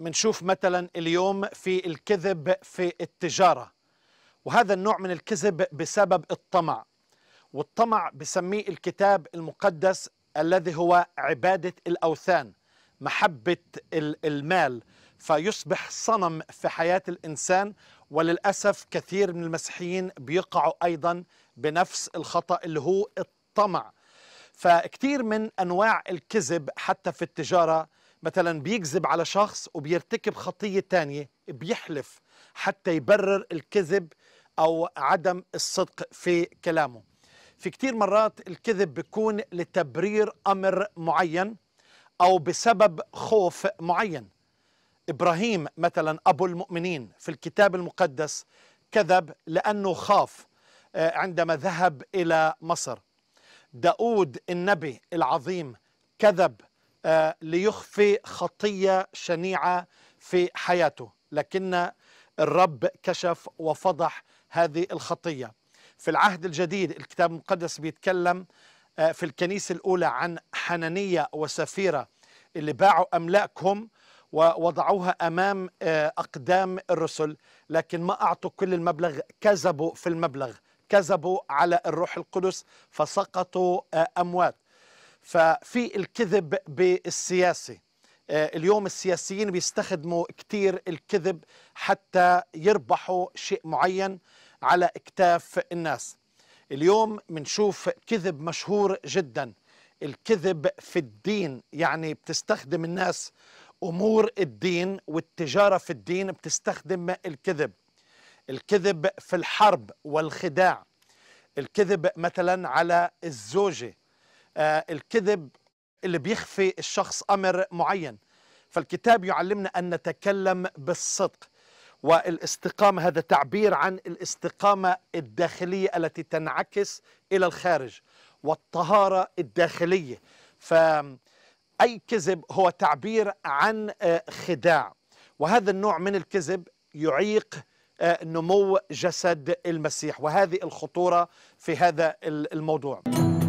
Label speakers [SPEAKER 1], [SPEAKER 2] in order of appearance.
[SPEAKER 1] بنشوف مثلا اليوم في الكذب في التجارة وهذا النوع من الكذب بسبب الطمع والطمع بسميه الكتاب المقدس الذي هو عبادة الأوثان محبة المال فيصبح صنم في حياة الإنسان وللأسف كثير من المسيحيين بيقعوا أيضا بنفس الخطأ اللي هو الطمع فكثير من أنواع الكذب حتى في التجارة مثلا بيكذب على شخص وبيرتكب خطية تانية بيحلف حتى يبرر الكذب أو عدم الصدق في كلامه في كتير مرات الكذب بيكون لتبرير أمر معين أو بسبب خوف معين إبراهيم مثلا أبو المؤمنين في الكتاب المقدس كذب لأنه خاف آه، عندما ذهب إلى مصر داود النبي العظيم كذب آه، ليخفي خطية شنيعة في حياته لكن الرب كشف وفضح هذه الخطية في العهد الجديد الكتاب المقدس بيتكلم آه، في الكنيسة الأولى عن حنانية وسفيرة اللي باعوا أملاكهم ووضعوها أمام آه، أقدام الرسل لكن ما أعطوا كل المبلغ كذبوا في المبلغ كذبوا على الروح القدس فسقطوا أموات ففي الكذب بالسياسي آه، اليوم السياسيين بيستخدموا كثير الكذب حتى يربحوا شيء معين على اكتاف الناس اليوم منشوف كذب مشهور جدا الكذب في الدين يعني بتستخدم الناس امور الدين والتجاره في الدين بتستخدم الكذب الكذب في الحرب والخداع الكذب مثلا على الزوجه آه، الكذب اللي بيخفي الشخص أمر معين فالكتاب يعلمنا أن نتكلم بالصدق والاستقامة هذا تعبير عن الاستقامة الداخلية التي تنعكس إلى الخارج والطهارة الداخلية فأي كذب هو تعبير عن آه، خداع وهذا النوع من الكذب يعيق آه، نمو جسد المسيح وهذه الخطورة في هذا الموضوع